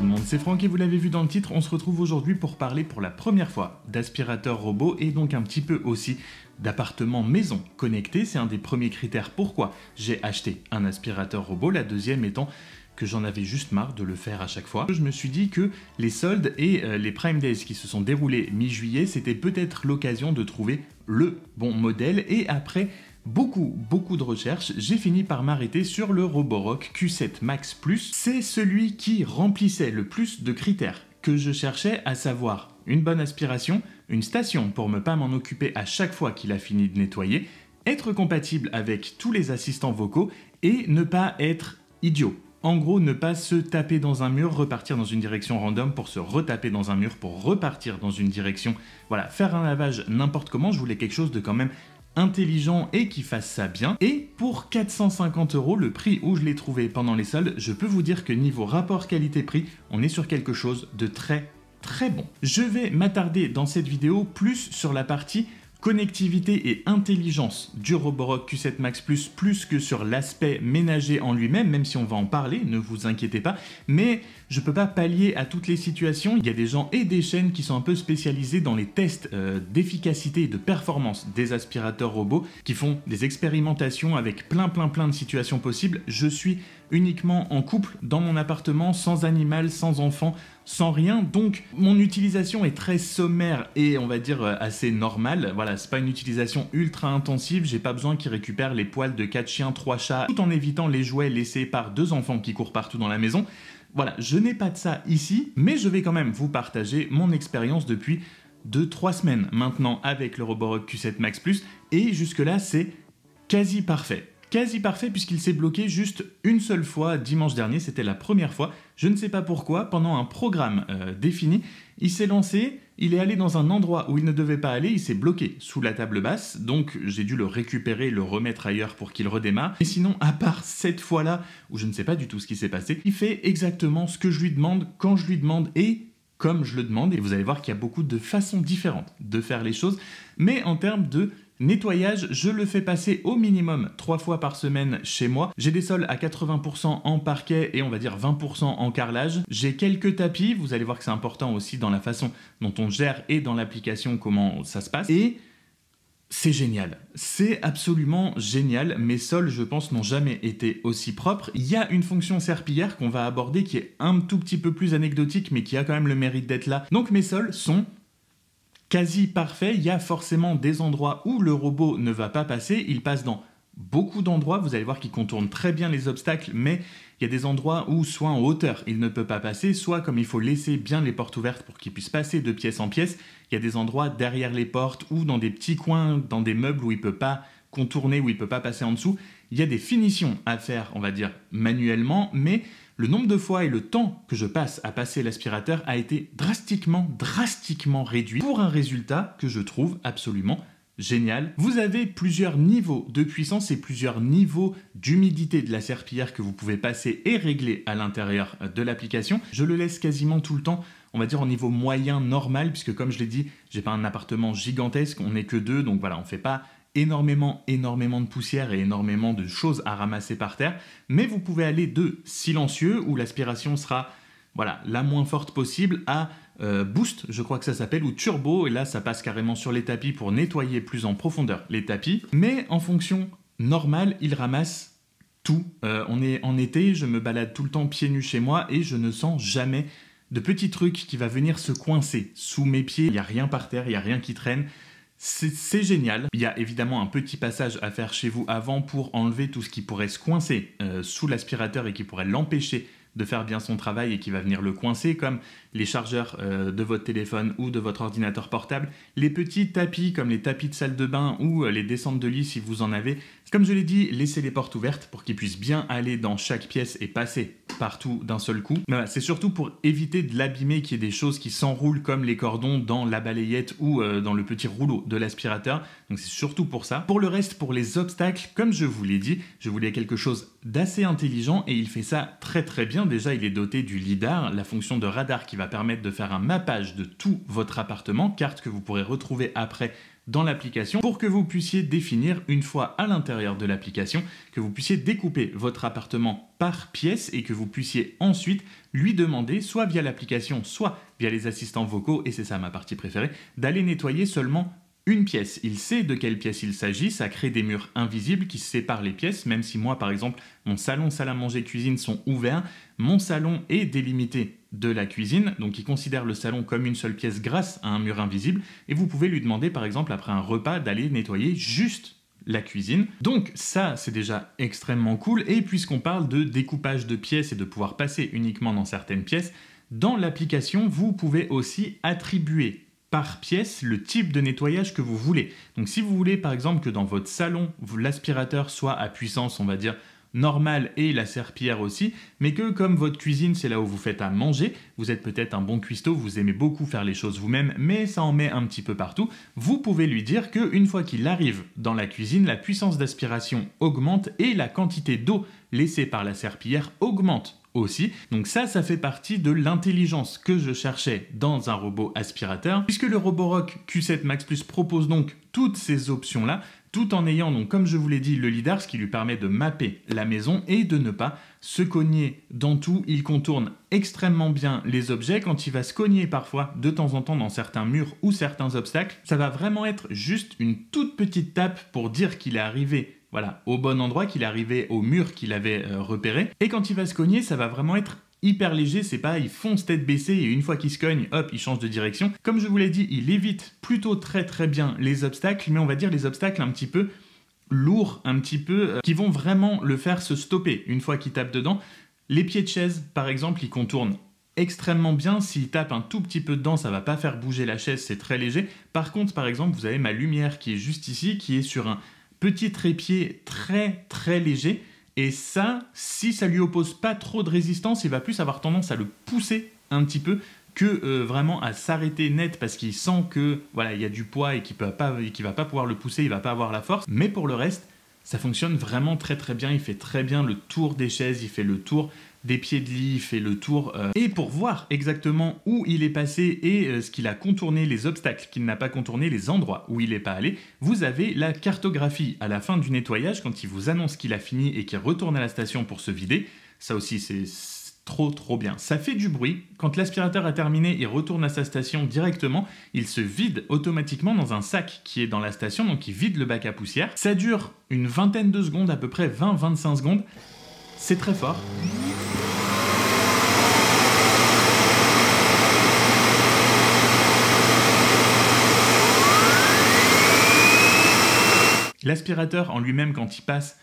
le monde, c'est Franck et vous l'avez vu dans le titre, on se retrouve aujourd'hui pour parler pour la première fois d'aspirateur robot et donc un petit peu aussi d'appartement maison connecté. C'est un des premiers critères pourquoi j'ai acheté un aspirateur robot, la deuxième étant que j'en avais juste marre de le faire à chaque fois. Je me suis dit que les soldes et euh, les Prime Days qui se sont déroulés mi-juillet, c'était peut-être l'occasion de trouver le bon modèle et après beaucoup, beaucoup de recherches, j'ai fini par m'arrêter sur le Roborock Q7 Max Plus. C'est celui qui remplissait le plus de critères que je cherchais, à savoir une bonne aspiration, une station pour ne pas m'en occuper à chaque fois qu'il a fini de nettoyer, être compatible avec tous les assistants vocaux et ne pas être idiot. En gros, ne pas se taper dans un mur, repartir dans une direction random pour se retaper dans un mur, pour repartir dans une direction. Voilà, faire un lavage n'importe comment, je voulais quelque chose de quand même intelligent et qui fasse ça bien. Et pour 450 euros, le prix où je l'ai trouvé pendant les soldes, je peux vous dire que niveau rapport qualité-prix, on est sur quelque chose de très très bon. Je vais m'attarder dans cette vidéo plus sur la partie Connectivité et intelligence du Roborock Q7 Max Plus, plus que sur l'aspect ménager en lui-même, même si on va en parler, ne vous inquiétez pas, mais je ne peux pas pallier à toutes les situations. Il y a des gens et des chaînes qui sont un peu spécialisés dans les tests euh, d'efficacité et de performance des aspirateurs robots, qui font des expérimentations avec plein plein plein de situations possibles. Je suis uniquement en couple, dans mon appartement, sans animal, sans enfant, sans rien. Donc mon utilisation est très sommaire et on va dire euh, assez normale. Voilà, c'est pas une utilisation ultra intensive, j'ai pas besoin qu'il récupère les poils de 4 chiens, 3 chats, tout en évitant les jouets laissés par deux enfants qui courent partout dans la maison. Voilà, je n'ai pas de ça ici, mais je vais quand même vous partager mon expérience depuis 2-3 semaines maintenant avec le Roborock Q7 Max Plus, et jusque-là c'est quasi parfait quasi parfait puisqu'il s'est bloqué juste une seule fois dimanche dernier, c'était la première fois, je ne sais pas pourquoi, pendant un programme euh, défini, il s'est lancé, il est allé dans un endroit où il ne devait pas aller, il s'est bloqué sous la table basse, donc j'ai dû le récupérer, le remettre ailleurs pour qu'il redémarre. Et sinon, à part cette fois-là, où je ne sais pas du tout ce qui s'est passé, il fait exactement ce que je lui demande, quand je lui demande et comme je le demande, et vous allez voir qu'il y a beaucoup de façons différentes de faire les choses, mais en termes de Nettoyage, je le fais passer au minimum 3 fois par semaine chez moi. J'ai des sols à 80% en parquet et on va dire 20% en carrelage. J'ai quelques tapis, vous allez voir que c'est important aussi dans la façon dont on gère et dans l'application comment ça se passe. Et c'est génial, c'est absolument génial. Mes sols, je pense, n'ont jamais été aussi propres. Il y a une fonction serpillière qu'on va aborder qui est un tout petit peu plus anecdotique, mais qui a quand même le mérite d'être là. Donc mes sols sont quasi parfait, il y a forcément des endroits où le robot ne va pas passer, il passe dans beaucoup d'endroits, vous allez voir qu'il contourne très bien les obstacles, mais il y a des endroits où soit en hauteur il ne peut pas passer, soit comme il faut laisser bien les portes ouvertes pour qu'il puisse passer de pièce en pièce, il y a des endroits derrière les portes ou dans des petits coins, dans des meubles où il ne peut pas contourner, où il ne peut pas passer en dessous, il y a des finitions à faire, on va dire, manuellement, mais le nombre de fois et le temps que je passe à passer l'aspirateur a été drastiquement, drastiquement réduit pour un résultat que je trouve absolument génial. Vous avez plusieurs niveaux de puissance et plusieurs niveaux d'humidité de la serpillière que vous pouvez passer et régler à l'intérieur euh, de l'application. Je le laisse quasiment tout le temps on va dire au niveau moyen normal puisque comme je l'ai dit j'ai pas un appartement gigantesque on n'est que deux donc voilà on fait pas énormément, énormément de poussière et énormément de choses à ramasser par terre, mais vous pouvez aller de silencieux, où l'aspiration sera voilà, la moins forte possible, à euh, boost, je crois que ça s'appelle, ou turbo, et là ça passe carrément sur les tapis pour nettoyer plus en profondeur les tapis, mais en fonction normale, il ramasse tout. Euh, on est en été, je me balade tout le temps pieds nus chez moi et je ne sens jamais de petit truc qui va venir se coincer sous mes pieds. Il n'y a rien par terre, il n'y a rien qui traîne. C'est génial. Il y a évidemment un petit passage à faire chez vous avant pour enlever tout ce qui pourrait se coincer euh, sous l'aspirateur et qui pourrait l'empêcher de faire bien son travail et qui va venir le coincer, comme les chargeurs euh, de votre téléphone ou de votre ordinateur portable, les petits tapis comme les tapis de salle de bain ou euh, les descentes de lit si vous en avez. Comme je l'ai dit, laissez les portes ouvertes pour qu'ils puissent bien aller dans chaque pièce et passer partout d'un seul coup. c'est surtout pour éviter de l'abîmer qu'il y ait des choses qui s'enroulent comme les cordons dans la balayette ou euh, dans le petit rouleau de l'aspirateur. Donc c'est surtout pour ça. Pour le reste, pour les obstacles, comme je vous l'ai dit, je voulais quelque chose d'assez intelligent et il fait ça très très bien déjà, il est doté du LIDAR, la fonction de radar qui va permettre de faire un mappage de tout votre appartement, carte que vous pourrez retrouver après dans l'application pour que vous puissiez définir une fois à l'intérieur de l'application, que vous puissiez découper votre appartement par pièce et que vous puissiez ensuite lui demander, soit via l'application, soit via les assistants vocaux, et c'est ça ma partie préférée, d'aller nettoyer seulement une pièce. Il sait de quelle pièce il s'agit, ça crée des murs invisibles qui séparent les pièces, même si moi par exemple, mon salon, salle à manger, cuisine sont ouverts, mon salon est délimité de la cuisine, donc il considère le salon comme une seule pièce grâce à un mur invisible, et vous pouvez lui demander par exemple après un repas d'aller nettoyer juste la cuisine. Donc ça, c'est déjà extrêmement cool, et puisqu'on parle de découpage de pièces et de pouvoir passer uniquement dans certaines pièces, dans l'application, vous pouvez aussi attribuer par pièce le type de nettoyage que vous voulez. Donc si vous voulez par exemple que dans votre salon, l'aspirateur soit à puissance, on va dire, normale et la serpillière aussi, mais que comme votre cuisine c'est là où vous faites à manger, vous êtes peut-être un bon cuistot, vous aimez beaucoup faire les choses vous-même, mais ça en met un petit peu partout, vous pouvez lui dire que une fois qu'il arrive dans la cuisine, la puissance d'aspiration augmente et la quantité d'eau laissée par la serpillière augmente aussi. Donc ça, ça fait partie de l'intelligence que je cherchais dans un robot aspirateur, puisque le Roborock Q7 Max Plus propose donc toutes ces options-là, tout en ayant donc, comme je vous l'ai dit, le lidar, ce qui lui permet de mapper la maison et de ne pas se cogner dans tout. Il contourne extrêmement bien les objets quand il va se cogner parfois de temps en temps dans certains murs ou certains obstacles. Ça va vraiment être juste une toute petite tape pour dire qu'il est arrivé voilà, au bon endroit, qu'il arrivait au mur qu'il avait euh, repéré. Et quand il va se cogner, ça va vraiment être hyper léger, c'est pas il fonce tête baissée et une fois qu'il se cogne, hop, il change de direction. Comme je vous l'ai dit, il évite plutôt très très bien les obstacles, mais on va dire les obstacles un petit peu lourds, un petit peu, euh, qui vont vraiment le faire se stopper une fois qu'il tape dedans. Les pieds de chaise, par exemple, il contourne extrêmement bien. S'il tape un tout petit peu dedans, ça va pas faire bouger la chaise, c'est très léger. Par contre, par exemple, vous avez ma lumière qui est juste ici, qui est sur un petit trépied très très léger. Et ça, si ça lui oppose pas trop de résistance, il va plus avoir tendance à le pousser un petit peu que euh, vraiment à s'arrêter net parce qu'il sent que voilà il y a du poids et qu'il ne va pas pouvoir le pousser, il va pas avoir la force. Mais pour le reste, ça fonctionne vraiment très très bien. Il fait très bien le tour des chaises, il fait le tour des pieds de lit, il fait le tour. Euh, et pour voir exactement où il est passé et euh, ce qu'il a contourné, les obstacles qu'il n'a pas contourné, les endroits où il n'est pas allé, vous avez la cartographie à la fin du nettoyage quand il vous annonce qu'il a fini et qu'il retourne à la station pour se vider. Ça aussi, c'est trop trop bien. Ça fait du bruit. Quand l'aspirateur a terminé et retourne à sa station directement, il se vide automatiquement dans un sac qui est dans la station, donc il vide le bac à poussière. Ça dure une vingtaine de secondes, à peu près 20-25 secondes. C'est très fort. L'aspirateur en lui-même, quand il passe,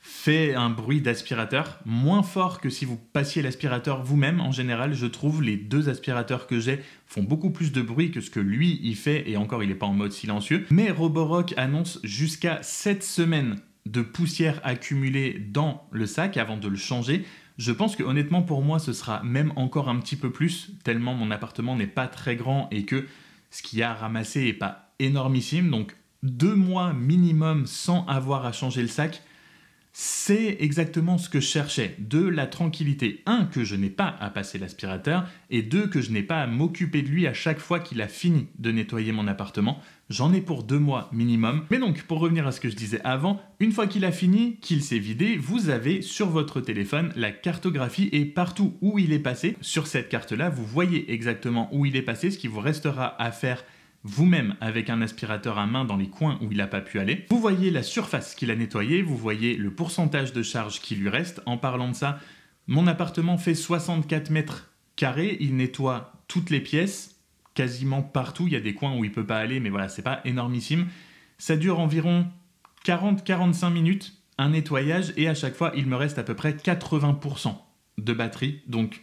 fait un bruit d'aspirateur moins fort que si vous passiez l'aspirateur vous-même. En général, je trouve les deux aspirateurs que j'ai font beaucoup plus de bruit que ce que lui il fait, et encore il n'est pas en mode silencieux. Mais Roborock annonce jusqu'à 7 semaines de poussière accumulée dans le sac avant de le changer. Je pense que honnêtement pour moi ce sera même encore un petit peu plus, tellement mon appartement n'est pas très grand et que ce qu'il y a à ramasser n'est pas énormissime. Donc deux mois minimum sans avoir à changer le sac, c'est exactement ce que je cherchais. De la tranquillité. Un, que je n'ai pas à passer l'aspirateur. Et deux, que je n'ai pas à m'occuper de lui à chaque fois qu'il a fini de nettoyer mon appartement. J'en ai pour deux mois minimum. Mais donc, pour revenir à ce que je disais avant, une fois qu'il a fini, qu'il s'est vidé, vous avez sur votre téléphone la cartographie et partout où il est passé. Sur cette carte-là, vous voyez exactement où il est passé, ce qui vous restera à faire vous-même avec un aspirateur à main dans les coins où il n'a pas pu aller. Vous voyez la surface qu'il a nettoyée, vous voyez le pourcentage de charge qui lui reste. En parlant de ça, mon appartement fait 64 mètres carrés, il nettoie toutes les pièces, quasiment partout, il y a des coins où il ne peut pas aller, mais voilà, c'est pas énormissime. Ça dure environ 40-45 minutes, un nettoyage, et à chaque fois, il me reste à peu près 80% de batterie, donc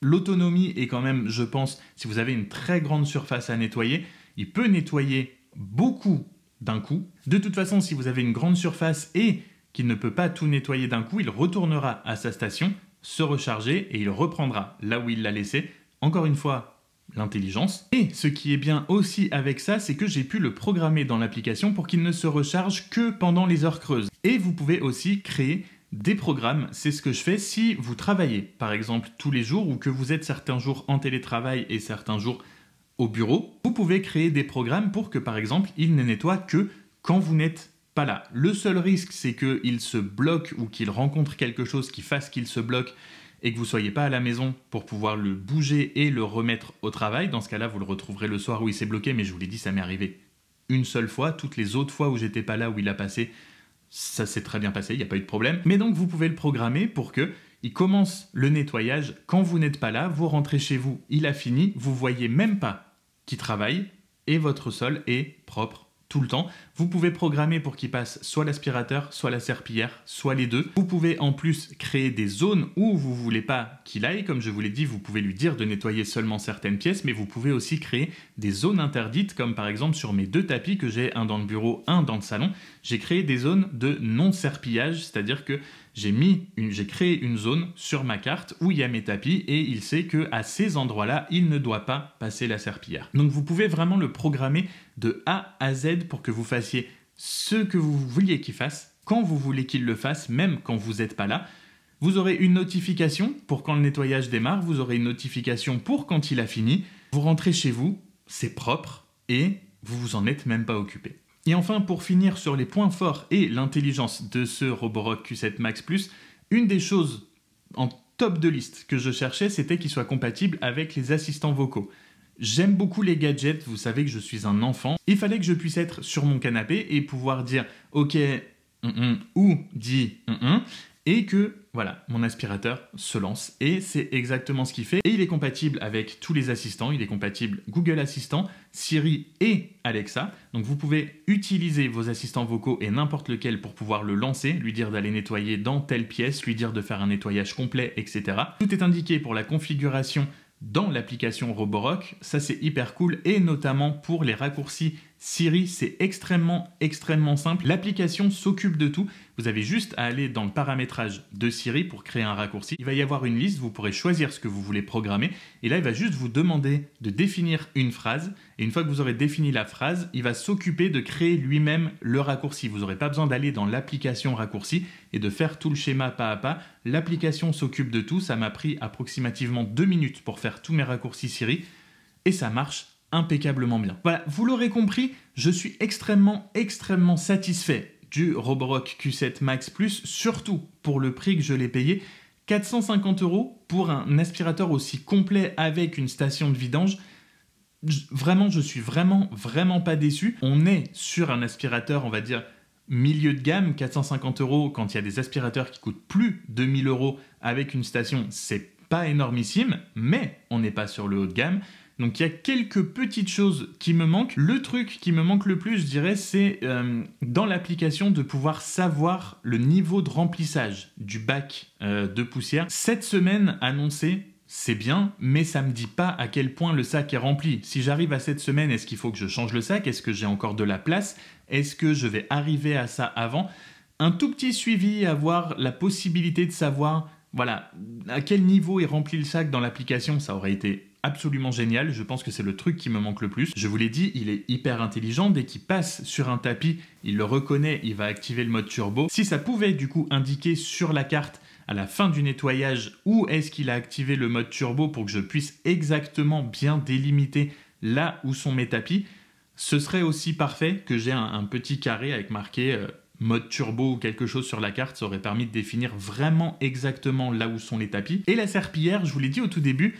l'autonomie est quand même, je pense, si vous avez une très grande surface à nettoyer, il peut nettoyer beaucoup d'un coup. De toute façon, si vous avez une grande surface et qu'il ne peut pas tout nettoyer d'un coup, il retournera à sa station, se recharger et il reprendra là où il l'a laissé. Encore une fois, l'intelligence. Et ce qui est bien aussi avec ça, c'est que j'ai pu le programmer dans l'application pour qu'il ne se recharge que pendant les heures creuses. Et vous pouvez aussi créer des programmes, c'est ce que je fais si vous travaillez, par exemple tous les jours, ou que vous êtes certains jours en télétravail et certains jours au bureau, vous pouvez créer des programmes pour que par exemple il ne nettoie que quand vous n'êtes pas là. Le seul risque c'est qu'il se bloque ou qu'il rencontre quelque chose qui fasse qu'il se bloque et que vous soyez pas à la maison pour pouvoir le bouger et le remettre au travail. Dans ce cas-là, vous le retrouverez le soir où il s'est bloqué, mais je vous l'ai dit, ça m'est arrivé une seule fois. Toutes les autres fois où j'étais pas là, où il a passé, ça s'est très bien passé, il n'y a pas eu de problème. Mais donc vous pouvez le programmer pour que il commence le nettoyage. Quand vous n'êtes pas là, vous rentrez chez vous, il a fini, vous voyez même pas qu'il travaille et votre sol est propre tout le temps. Vous pouvez programmer pour qu'il passe soit l'aspirateur, soit la serpillière, soit les deux. Vous pouvez en plus créer des zones où vous voulez pas qu'il aille. Comme je vous l'ai dit, vous pouvez lui dire de nettoyer seulement certaines pièces, mais vous pouvez aussi créer des zones interdites, comme par exemple sur mes deux tapis que j'ai, un dans le bureau, un dans le salon. J'ai créé des zones de non-serpillage, c'est-à-dire que j'ai mis une, j'ai créé une zone sur ma carte où il y a mes tapis et il sait que à ces endroits-là, il ne doit pas passer la serpillière. Donc vous pouvez vraiment le programmer de A à Z pour que vous fassiez ce que vous vouliez qu'il fasse, quand vous voulez qu'il le fasse, même quand vous n'êtes pas là. Vous aurez une notification pour quand le nettoyage démarre, vous aurez une notification pour quand il a fini. Vous rentrez chez vous, c'est propre et vous vous en êtes même pas occupé. Et enfin, pour finir sur les points forts et l'intelligence de ce Roborock Q7 Max Plus, une des choses en top de liste que je cherchais, c'était qu'il soit compatible avec les assistants vocaux. J'aime beaucoup les gadgets, vous savez que je suis un enfant. Il fallait que je puisse être sur mon canapé et pouvoir dire OK ou dit et que voilà, mon aspirateur se lance et c'est exactement ce qu'il fait. Et il est compatible avec tous les assistants, il est compatible Google Assistant, Siri et Alexa. Donc vous pouvez utiliser vos assistants vocaux et n'importe lequel pour pouvoir le lancer, lui dire d'aller nettoyer dans telle pièce, lui dire de faire un nettoyage complet, etc. Tout est indiqué pour la configuration dans l'application Roborock, ça c'est hyper cool et notamment pour les raccourcis Siri, c'est extrêmement, extrêmement simple. L'application s'occupe de tout. Vous avez juste à aller dans le paramétrage de Siri pour créer un raccourci. Il va y avoir une liste, vous pourrez choisir ce que vous voulez programmer. Et là, il va juste vous demander de définir une phrase. Et une fois que vous aurez défini la phrase, il va s'occuper de créer lui-même le raccourci. Vous n'aurez pas besoin d'aller dans l'application raccourci et de faire tout le schéma pas à pas. L'application s'occupe de tout. Ça m'a pris approximativement deux minutes pour faire tous mes raccourcis Siri. Et ça marche impeccablement bien. Voilà, vous l'aurez compris, je suis extrêmement, extrêmement satisfait du Roborock Q7 Max Plus, surtout pour le prix que je l'ai payé. 450 euros pour un aspirateur aussi complet avec une station de vidange, vraiment, je suis vraiment, vraiment pas déçu. On est sur un aspirateur, on va dire, milieu de gamme, 450 euros, quand il y a des aspirateurs qui coûtent plus de 1000 euros avec une station, c'est pas énormissime, mais on n'est pas sur le haut de gamme. Donc il y a quelques petites choses qui me manquent. Le truc qui me manque le plus, je dirais, c'est euh, dans l'application de pouvoir savoir le niveau de remplissage du bac euh, de poussière. Cette semaine annoncée, c'est bien, mais ça me dit pas à quel point le sac est rempli. Si j'arrive à cette semaine, est-ce qu'il faut que je change le sac Est-ce que j'ai encore de la place Est-ce que je vais arriver à ça avant Un tout petit suivi, avoir la possibilité de savoir, voilà, à quel niveau est rempli le sac dans l'application, ça aurait été absolument génial. Je pense que c'est le truc qui me manque le plus. Je vous l'ai dit, il est hyper intelligent. Dès qu'il passe sur un tapis, il le reconnaît, il va activer le mode turbo. Si ça pouvait du coup indiquer sur la carte à la fin du nettoyage où est-ce qu'il a activé le mode turbo pour que je puisse exactement bien délimiter là où sont mes tapis, ce serait aussi parfait que j'ai un, petit carré avec marqué euh, mode turbo ou quelque chose sur la carte, ça aurait permis de définir vraiment exactement là où sont les tapis. Et la serpillière, je vous l'ai dit au tout début,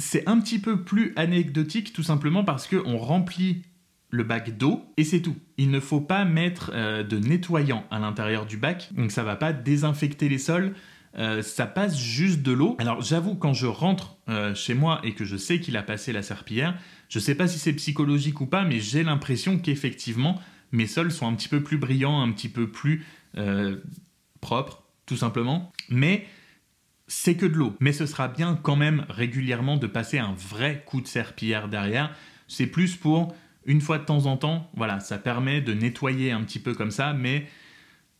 c'est un petit peu plus anecdotique tout simplement parce qu'on remplit le bac d'eau et c'est tout. Il ne faut pas mettre euh, de nettoyant à l'intérieur du bac, donc ça va pas désinfecter les sols. Euh, ça passe juste de l'eau. Alors j'avoue, quand je rentre euh, chez moi et que je sais qu'il a passé la serpillière, je ne sais pas si c'est psychologique ou pas, mais j'ai l'impression qu'effectivement mes sols sont un petit peu plus brillants, un petit peu plus propres, tout simplement. Mais c'est que de l'eau. Mais ce sera bien quand même régulièrement de passer un vrai coup de serpillière derrière. C'est plus pour une fois de temps en temps, voilà, ça permet de nettoyer un petit peu comme ça, mais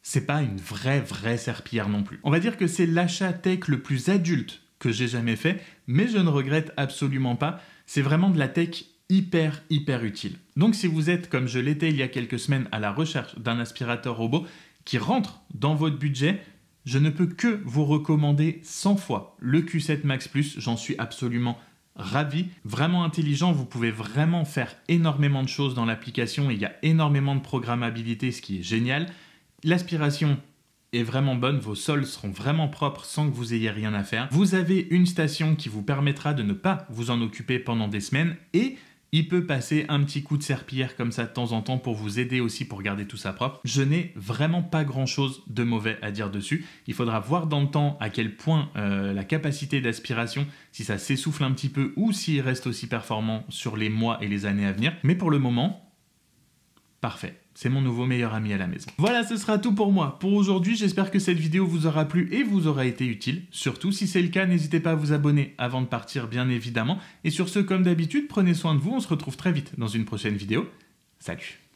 c'est pas une vraie vraie serpillière non plus. On va dire que c'est l'achat tech le plus adulte que j'ai jamais fait, mais je ne regrette absolument pas. C'est vraiment de la tech hyper hyper utile. Donc si vous êtes comme je l'étais il y a quelques semaines à la recherche d'un aspirateur robot qui rentre dans votre budget, je ne peux que vous recommander 100 fois le Q7 Max Plus, j'en suis absolument ravi, vraiment intelligent, vous pouvez vraiment faire énormément de choses dans l'application, il y a énormément de programmabilité, ce qui est génial. L'aspiration est vraiment bonne, vos sols seront vraiment propres sans que vous ayez rien à faire. Vous avez une station qui vous permettra de ne pas vous en occuper pendant des semaines et il peut passer un petit coup de serpillière comme ça de temps en temps pour vous aider aussi pour garder tout ça propre. Je n'ai vraiment pas grand chose de mauvais à dire dessus. Il faudra voir dans le temps à quel point euh, la capacité d'aspiration, si ça s'essouffle un petit peu ou s'il reste aussi performant sur les mois et les années à venir. Mais pour le moment, Parfait. C'est mon nouveau meilleur ami à la maison. Voilà, ce sera tout pour moi. Pour aujourd'hui, j'espère que cette vidéo vous aura plu et vous aura été utile. Surtout si c'est le cas, n'hésitez pas à vous abonner avant de partir, bien évidemment. Et sur ce, comme d'habitude, prenez soin de vous. On se retrouve très vite dans une prochaine vidéo. Salut